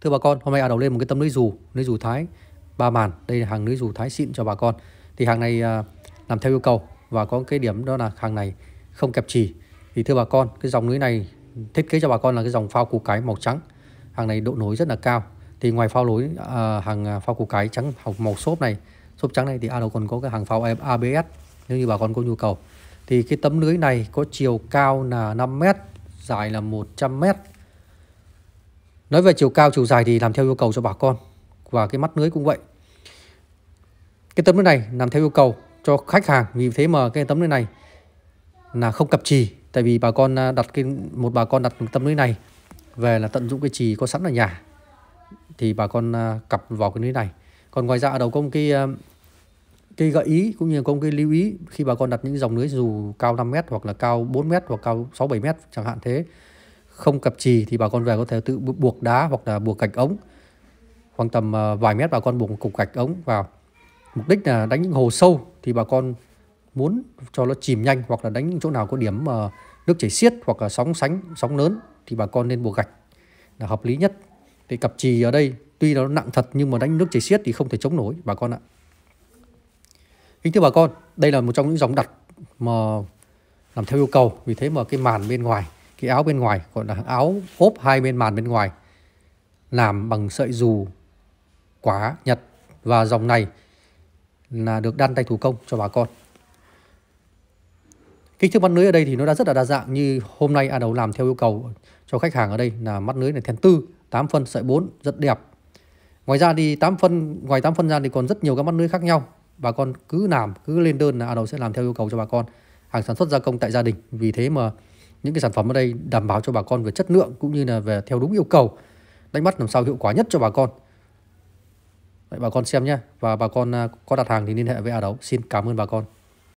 Thưa bà con, hôm nay a đầu lên một cái tấm lưới dù, lưới dù Thái ba màn. Đây là hàng lưới dù Thái xịn cho bà con. Thì hàng này à, làm theo yêu cầu và có cái điểm đó là hàng này không kẹp trì. Thì thưa bà con, cái dòng lưới này thiết kế cho bà con là cái dòng phao củ cái màu trắng. Hàng này độ nối rất là cao. Thì ngoài phao lối à, hàng à, phao củ cái trắng màu xốp này, xốp trắng này thì a đầu còn có cái hàng phao ABS nếu như bà con có nhu cầu. Thì cái tấm lưới này có chiều cao là 5 m, dài là 100 m Nói về chiều cao, chiều dài thì làm theo yêu cầu cho bà con và cái mắt lưới cũng vậy. Cái tấm lưới này làm theo yêu cầu cho khách hàng vì thế mà cái tấm lưới này là không cặp trì tại vì bà con à, đặt cái một bà con đặt tấm lưới này về là tận dụng cái trì có sẵn ở nhà thì bà con à, cặp vào cái lưới này. Còn ngoài ra ở đầu có một cái à, cái gợi ý cũng như có một cái lưu ý khi bà con đặt những dòng lưới dù cao 5 m hoặc là cao 4 m hoặc cao 6 7 m chẳng hạn thế không cặp trì thì bà con về có thể tự buộc đá hoặc là buộc gạch ống khoảng tầm ờ, vài mét bà con buộc một cục gạch ống vào mục đích là đánh những hồ sâu thì bà con muốn cho nó chìm nhanh hoặc là đánh những chỗ nào có điểm mà ờ, nước chảy xiết hoặc là sóng sánh sóng lớn thì bà con nên buộc gạch là hợp lý nhất thì cặp trì ở đây tuy nó nặng thật nhưng mà đánh nước chảy xiết thì không thể chống nổi bà con ạ kính thưa bà con đây là một trong những dòng đặt mà làm theo yêu cầu vì thế mà cái màn bên ngoài cái áo bên ngoài gọi là áo ốp hai bên màn bên ngoài làm bằng sợi dù quả nhật và dòng này là được đan tay thủ công cho bà con kích thước mắt lưới ở đây thì nó đã rất là đa dạng như hôm nay A Đầu làm theo yêu cầu cho khách hàng ở đây là mắt lưới này thèn tư 8 phân sợi 4 rất đẹp ngoài ra thì 8 phân ngoài 8 phân ra thì còn rất nhiều các mắt lưới khác nhau bà con cứ làm cứ lên đơn là A Đầu sẽ làm theo yêu cầu cho bà con hàng sản xuất gia công tại gia đình vì thế mà những cái sản phẩm ở đây đảm bảo cho bà con về chất lượng cũng như là về theo đúng yêu cầu đánh bắt làm sao hiệu quả nhất cho bà con Đấy, bà con xem nhé và bà con à, có đặt hàng thì liên hệ với A Đấu xin cảm ơn bà con